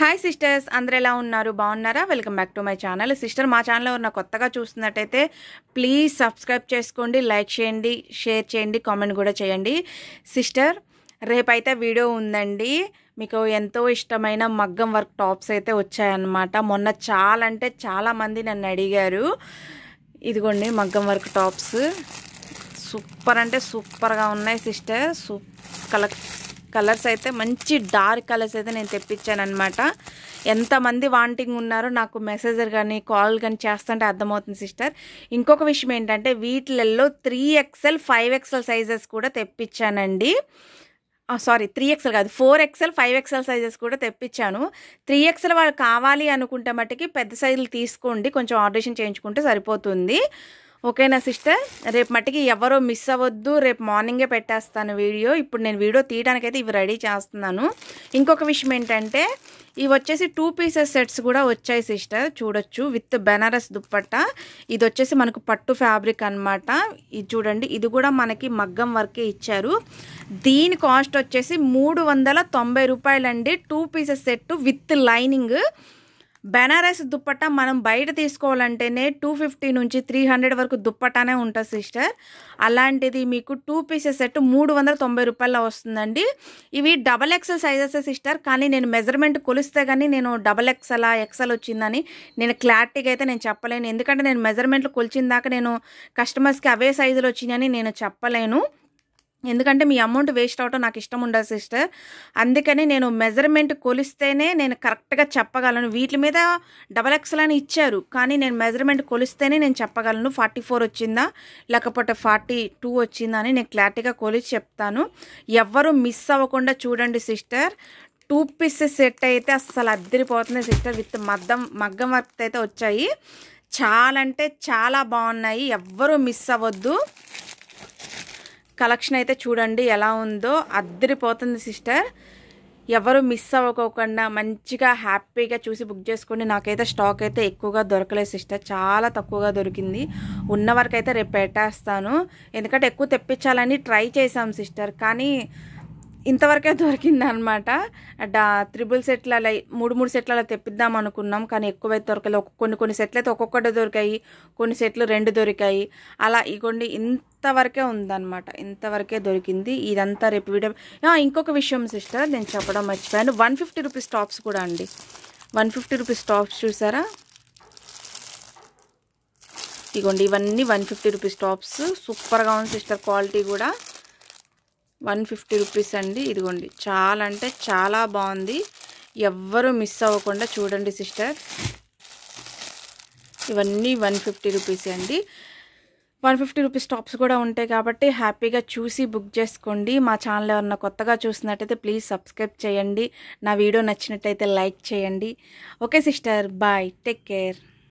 hi sisters అందరు ఎలా ఉన్నారు బాగున్నారా welcome back to my channel sister మా ఛానల్లో ఉన్న కొత్తగా చూస్తున్నట్టయితే ప్లీజ్ సబ్స్క్రైబ్ చేసుకోండి లైక్ చేయండి షేర్ చేయండి కామెంట్ కూడా చేయండి సిస్టర్ రేపైతే వీడియో ఉందండి మీకు ఎంతో ఇష్టమైన మగ్గం వర్క్ టాప్స్ అయితే వచ్చాయన్నమాట మొన్న చాలా అంటే చాలామంది నన్ను అడిగారు ఇదిగోండి మగ్గం వర్క్ టాప్స్ సూపర్ అంటే సూపర్గా ఉన్నాయి సిస్టర్ సూప్ కలెక్ట్ కలర్స్ అయితే మంచి డార్క్ కలర్స్ అయితే నేను తెప్పించాను అనమాట ఎంతమంది వాంటింగ్ ఉన్నారో నాకు మెసేజర్ కానీ కాల్ కానీ చేస్తుంటే అర్థమవుతుంది సిస్టర్ ఇంకొక విషయం ఏంటంటే వీటిలలో three XL five XL sizes కూడా తెప్పించానండి సారీ త్రీ ఎక్స్ఎల్ కాదు four XL five XL sizes కూడా తెప్పించాను త్రీ ఎక్స్ఎల్ వాళ్ళు కావాలి అనుకుంటే మట్టుకి పెద్ద సైజులు తీసుకోండి కొంచెం ఆర్డరేషన్ చేయించుకుంటే సరిపోతుంది ఓకేనా సిస్టర్ రేపు మట్టికి ఎవరో మిస్ అవ్వద్దు రేపు మార్నింగే పెట్టేస్తాను వీడియో ఇప్పుడు నేను వీడియో తీయడానికైతే ఇవి రెడీ చేస్తున్నాను ఇంకొక విషయం ఏంటంటే ఇవి వచ్చేసి టూ పీసెస్ సెట్స్ కూడా వచ్చాయి సిస్టర్ చూడొచ్చు విత్ బెనారస్ దుప్పట్ట ఇది వచ్చేసి మనకు పట్టు ఫ్యాబ్రిక్ అనమాట ఇది చూడండి ఇది కూడా మనకి మగ్గం వర్కే ఇచ్చారు దీని కాస్ట్ వచ్చేసి మూడు రూపాయలండి two pieces set with lining Banaras dupatta మనం బయట తీసుకోవాలంటేనే టూ ఫిఫ్టీ నుంచి త్రీ హండ్రెడ్ వరకు దుప్పట్టానే ఉంటుంది సిస్టర్ అలాంటిది మీకు టూ పీసెస్ సెట్ మూడు వందల తొంభై రూపాయల వస్తుందండి ఇవి డబల్ ఎక్సెల్ సైజెస్ సిస్టర్ కానీ నేను మెజర్మెంట్ కొలిస్తే కానీ నేను డబల్ ఎక్సెల్ ఎక్సెల్ వచ్చిందని నేను క్లారిటీగా అయితే నేను చెప్పలేను ఎందుకంటే నేను మెజర్మెంట్లు కొలిచిన దాకా నేను కస్టమర్స్కి అవే సైజులు వచ్చినాయని నేను చెప్పలేను ఎందుకంటే మీ అమౌంట్ వేస్ట్ అవటం నాకు ఇష్టం ఉండదు సిస్టర్ అందుకని నేను మెజర్మెంట్ కొలిస్తేనే నేను కరెక్ట్గా చెప్పగలను వీటి మీద డబల్ ఎక్స్ఎల్ అని ఇచ్చారు కానీ నేను మెజర్మెంట్ కొలిస్తేనే నేను చెప్పగలను ఫార్టీ ఫోర్ వచ్చిందా లేకపోతే ఫార్టీ టూ వచ్చిందా అని నేను క్లారిటీగా కొలిచి చెప్తాను ఎవరు మిస్ అవ్వకుండా చూడండి సిస్టర్ టూ పీస్ సెట్ అయితే అస్సలు అద్దరిపోతుంది సిస్టర్ విత్ మద్దం మగ్గం వర్క్ అయితే వచ్చాయి చాలా అంటే చాలా బాగున్నాయి ఎవ్వరూ మిస్ అవ్వద్దు కలెక్షన్ అయితే చూడండి ఎలా ఉందో అద్దరిపోతుంది సిస్టర్ ఎవరు మిస్ అవ్వకోకుండా మంచిగా హ్యాపీగా చూసి బుక్ చేసుకోండి నాకైతే స్టాక్ అయితే ఎక్కువగా దొరకలేదు సిస్టర్ చాలా తక్కువగా దొరికింది ఉన్న అయితే రేపు పెట్టేస్తాను ఎందుకంటే ఎక్కువ తెప్పించాలని ట్రై చేశాం సిస్టర్ కానీ ఇంతవరకే దొరికిందనమాట డా త్రిబుల్ సెట్ల మూడు మూడు సెట్ల తెప్పిద్దాం అనుకున్నాం కానీ ఎక్కువైతే దొరకలేదు కొన్ని కొన్ని సెట్లు అయితే ఒక్కొక్కటి దొరికాయి కొన్ని సెట్లు రెండు దొరికాయి అలా ఇగోండి ఇంతవరకే ఉందనమాట ఇంతవరకే దొరికింది ఇదంతా రేపు వీడియో ఇంకొక విషయం సిస్టర్ నేను చెప్పడం మర్చిపోయాను వన్ ఫిఫ్టీ రూపీస్ టాప్స్ కూడా అండి వన్ ఫిఫ్టీ రూపీస్ టాప్స్ చూసారా ఇగోండి ఇవన్నీ వన్ ఫిఫ్టీ రూపీస్ టాప్స్ సూపర్గా ఉంది సిస్టర్ క్వాలిటీ కూడా వన్ ఫిఫ్టీ రూపీస్ అండి ఇదిగోండి చాలా అంటే చాలా బాగుంది ఎవ్వరు మిస్ అవ్వకుండా చూడండి సిస్టర్ ఇవన్నీ వన్ ఫిఫ్టీ రూపీస్ అండి వన్ ఫిఫ్టీ రూపీస్ టాప్స్ కూడా ఉంటాయి కాబట్టి హ్యాపీగా చూసి బుక్ చేసుకోండి మా ఛానల్ ఏమన్నా కొత్తగా చూసినట్టయితే ప్లీజ్ సబ్స్క్రైబ్ చేయండి నా వీడియో నచ్చినట్టయితే లైక్ చేయండి okay sister bye take care